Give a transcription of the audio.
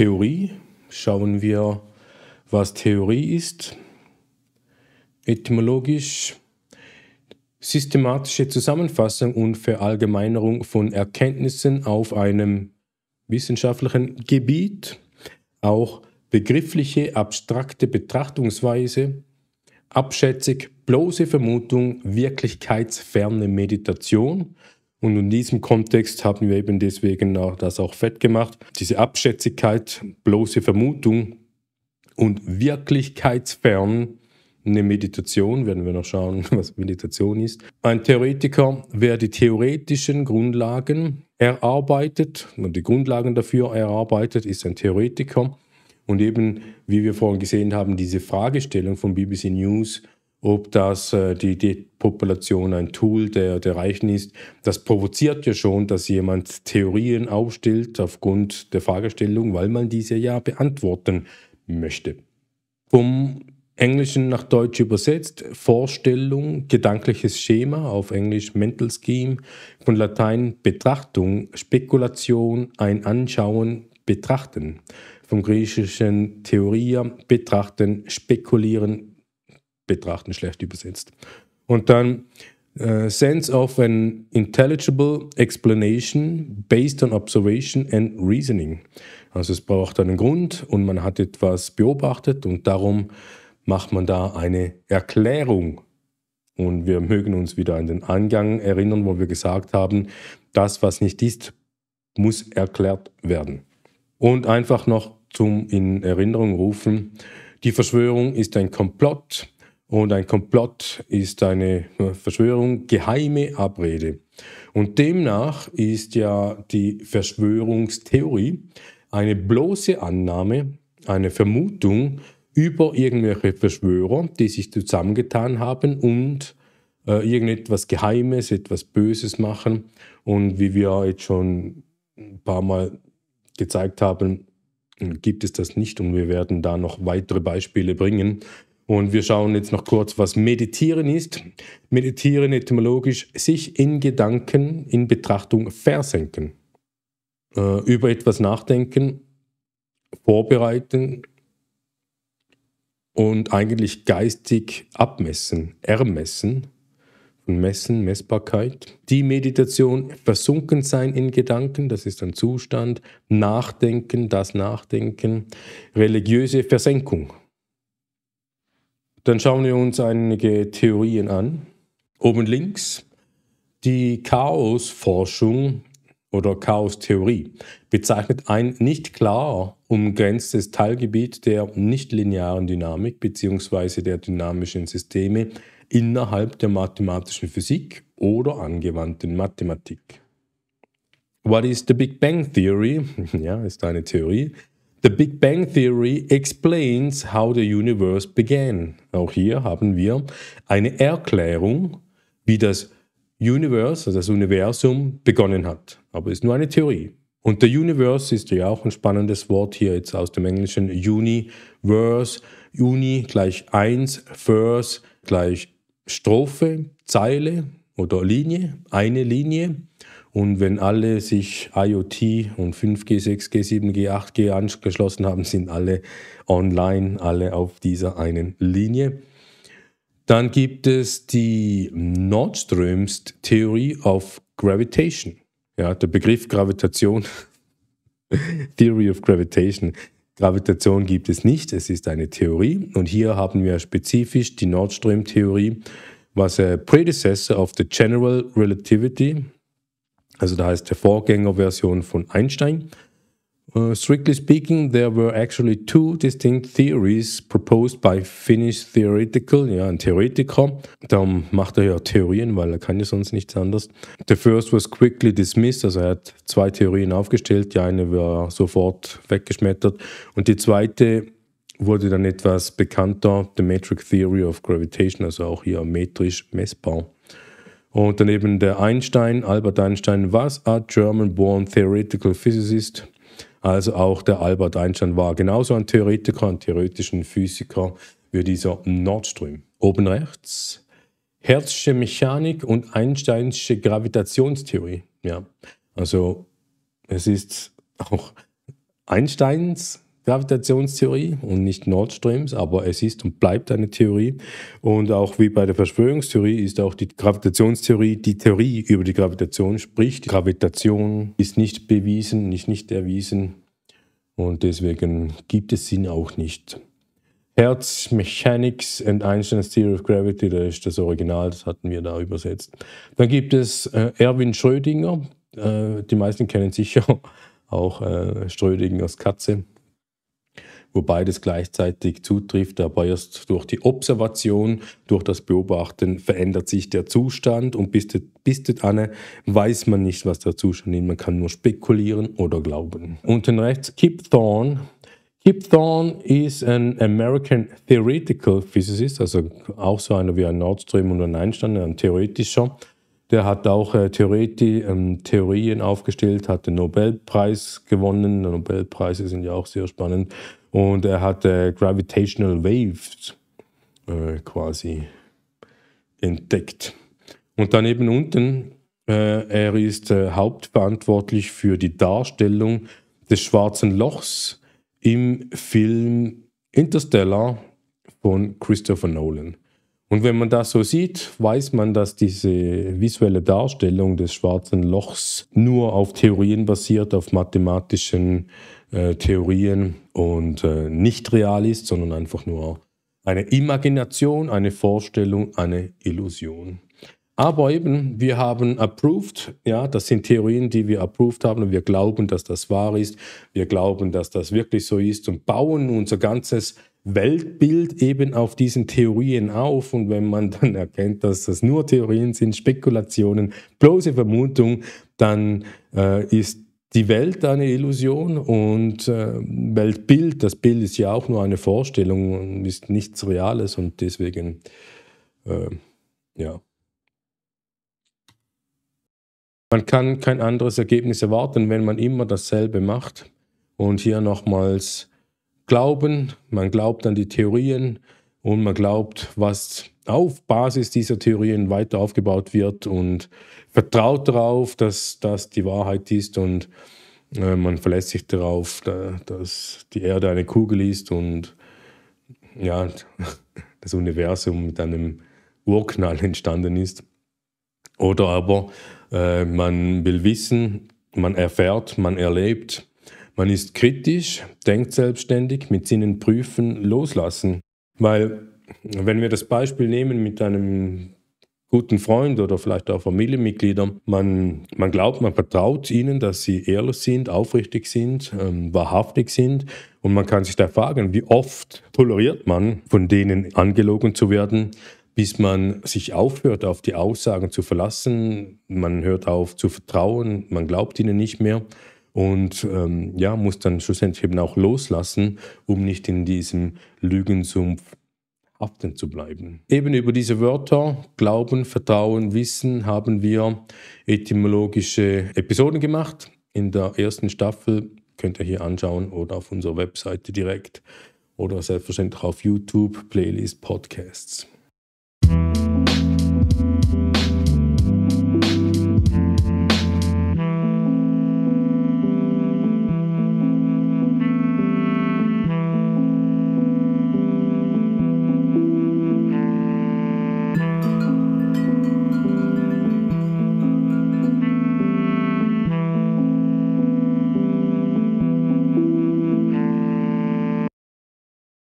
Theorie. Schauen wir, was Theorie ist. Etymologisch systematische Zusammenfassung und Verallgemeinerung von Erkenntnissen auf einem wissenschaftlichen Gebiet, auch begriffliche, abstrakte Betrachtungsweise, abschätzig, bloße Vermutung, wirklichkeitsferne Meditation und in diesem Kontext haben wir eben deswegen auch das auch fett gemacht. Diese Abschätzigkeit, bloße Vermutung und wirklichkeitsfern eine Meditation, werden wir noch schauen, was Meditation ist. Ein Theoretiker, wer die theoretischen Grundlagen erarbeitet und die Grundlagen dafür erarbeitet, ist ein Theoretiker. Und eben, wie wir vorhin gesehen haben, diese Fragestellung von BBC News ob das äh, die Depopulation ein Tool der, der Reichen ist. Das provoziert ja schon, dass jemand Theorien aufstellt aufgrund der Fragestellung, weil man diese ja beantworten möchte. Vom Englischen nach Deutsch übersetzt, Vorstellung, gedankliches Schema, auf Englisch Mental Scheme, von Latein Betrachtung, Spekulation, ein Anschauen, Betrachten. Vom Griechischen Theoria, Betrachten, Spekulieren, betrachten, schlecht übersetzt. Und dann uh, Sense of an Intelligible Explanation based on Observation and Reasoning. Also es braucht einen Grund und man hat etwas beobachtet und darum macht man da eine Erklärung. Und wir mögen uns wieder an den Angang erinnern, wo wir gesagt haben, das, was nicht ist, muss erklärt werden. Und einfach noch zum in Erinnerung rufen, die Verschwörung ist ein Komplott, und ein Komplott ist eine Verschwörung, geheime Abrede. Und demnach ist ja die Verschwörungstheorie eine bloße Annahme, eine Vermutung über irgendwelche Verschwörer, die sich zusammengetan haben und äh, irgendetwas Geheimes, etwas Böses machen. Und wie wir jetzt schon ein paar Mal gezeigt haben, gibt es das nicht und wir werden da noch weitere Beispiele bringen, und wir schauen jetzt noch kurz, was Meditieren ist. Meditieren etymologisch sich in Gedanken, in Betrachtung versenken. Äh, über etwas nachdenken, vorbereiten und eigentlich geistig abmessen, ermessen. Messen, Messbarkeit. Die Meditation, versunken sein in Gedanken, das ist ein Zustand. Nachdenken, das Nachdenken. Religiöse Versenkung, dann schauen wir uns einige Theorien an. Oben links die Chaosforschung oder Chaostheorie bezeichnet ein nicht klar umgrenztes Teilgebiet der nichtlinearen Dynamik bzw. der dynamischen Systeme innerhalb der mathematischen Physik oder angewandten Mathematik. What is the Big Bang Theory? Ja, ist eine Theorie, The Big Bang Theory explains how the universe began. Auch hier haben wir eine Erklärung, wie das Universe, also das Universum, begonnen hat. Aber es ist nur eine Theorie. Und the Universe ist ja auch ein spannendes Wort hier jetzt aus dem Englischen. Universe, Uni gleich eins, Verse gleich Strophe, Zeile oder Linie, eine Linie. Und wenn alle sich IoT und 5G, 6G, 7G, 8G angeschlossen haben, sind alle online, alle auf dieser einen Linie. Dann gibt es die Nordströms Theory of Gravitation. Ja, der Begriff Gravitation, Theory of Gravitation. Gravitation gibt es nicht, es ist eine Theorie. Und hier haben wir spezifisch die Nordström-Theorie, was a äh, predecessor of the General Relativity also da heißt der Vorgängerversion von Einstein. Uh, strictly speaking, there were actually two distinct theories proposed by Finnish theoretical, ja, ein Theoretiker. Darum macht er ja Theorien, weil er kann ja sonst nichts anderes. The first was quickly dismissed, also er hat zwei Theorien aufgestellt, die eine war sofort weggeschmettert und die zweite wurde dann etwas bekannter, The Metric Theory of Gravitation, also auch hier metrisch messbar. Und daneben der Einstein, Albert Einstein, was a German-born theoretical physicist. Also auch der Albert Einstein war genauso ein Theoretiker, ein theoretischen Physiker wie dieser Nordström. Oben rechts Herzsche Mechanik und Einsteinsche Gravitationstheorie. Ja, also es ist auch Einsteins Gravitationstheorie und nicht Nord Streams, aber es ist und bleibt eine Theorie. Und auch wie bei der Verschwörungstheorie ist auch die Gravitationstheorie die Theorie über die Gravitation, sprich die Gravitation ist nicht bewiesen, nicht nicht erwiesen und deswegen gibt es Sinn auch nicht. Herz Mechanics and Einstein's Theory of Gravity, das ist das Original, das hatten wir da übersetzt. Dann gibt es äh, Erwin Schrödinger, äh, die meisten kennen sicher auch äh, Schrödingers Katze wobei das gleichzeitig zutrifft, aber erst durch die Observation, durch das Beobachten verändert sich der Zustand und bis, bis dahin weiß man nicht, was der Zustand ist. Man kann nur spekulieren oder glauben. Unten rechts Kip Thorne. Kip Thorne ist ein American Theoretical Physicist, also auch so einer wie ein Nordstrom und ein Einstein, ein theoretischer. Der hat auch äh, Theoreti, ähm, Theorien aufgestellt, hat den Nobelpreis gewonnen. Nobelpreise sind ja auch sehr spannend. Und er hat äh, Gravitational Waves äh, quasi entdeckt. Und daneben eben unten, äh, er ist äh, hauptverantwortlich für die Darstellung des schwarzen Lochs im Film Interstellar von Christopher Nolan. Und wenn man das so sieht, weiß man, dass diese visuelle Darstellung des schwarzen Lochs nur auf Theorien basiert, auf mathematischen äh, Theorien und äh, nicht real ist, sondern einfach nur eine Imagination, eine Vorstellung, eine Illusion. Aber eben, wir haben approved, ja, das sind Theorien, die wir approved haben und wir glauben, dass das wahr ist, wir glauben, dass das wirklich so ist und bauen unser ganzes Weltbild eben auf diesen Theorien auf und wenn man dann erkennt, dass das nur Theorien sind, Spekulationen, bloße Vermutung, dann äh, ist die Welt eine Illusion und äh, Weltbild, das Bild ist ja auch nur eine Vorstellung und ist nichts Reales und deswegen, äh, ja. Man kann kein anderes Ergebnis erwarten, wenn man immer dasselbe macht. Und hier nochmals Glauben, man glaubt an die Theorien und man glaubt, was auf Basis dieser Theorien weiter aufgebaut wird und vertraut darauf, dass das die Wahrheit ist und äh, man verlässt sich darauf, dass die Erde eine Kugel ist und ja, das Universum mit einem Urknall entstanden ist. Oder aber äh, man will wissen, man erfährt, man erlebt, man ist kritisch, denkt selbstständig mit Sinnen prüfen, loslassen. Weil, wenn wir das Beispiel nehmen mit einem guten Freund oder vielleicht auch Familienmitgliedern, man, man glaubt, man vertraut ihnen, dass sie ehrlich sind, aufrichtig sind, ähm, wahrhaftig sind. Und man kann sich da fragen, wie oft toleriert man, von denen angelogen zu werden, bis man sich aufhört, auf die Aussagen zu verlassen. Man hört auf zu vertrauen, man glaubt ihnen nicht mehr und ähm, ja, muss dann schlussendlich eben auch loslassen, um nicht in diesem Lügensumpf haften zu bleiben. Eben über diese Wörter Glauben, Vertrauen, Wissen haben wir etymologische Episoden gemacht. In der ersten Staffel könnt ihr hier anschauen oder auf unserer Webseite direkt oder selbstverständlich auf YouTube, Playlist, Podcasts.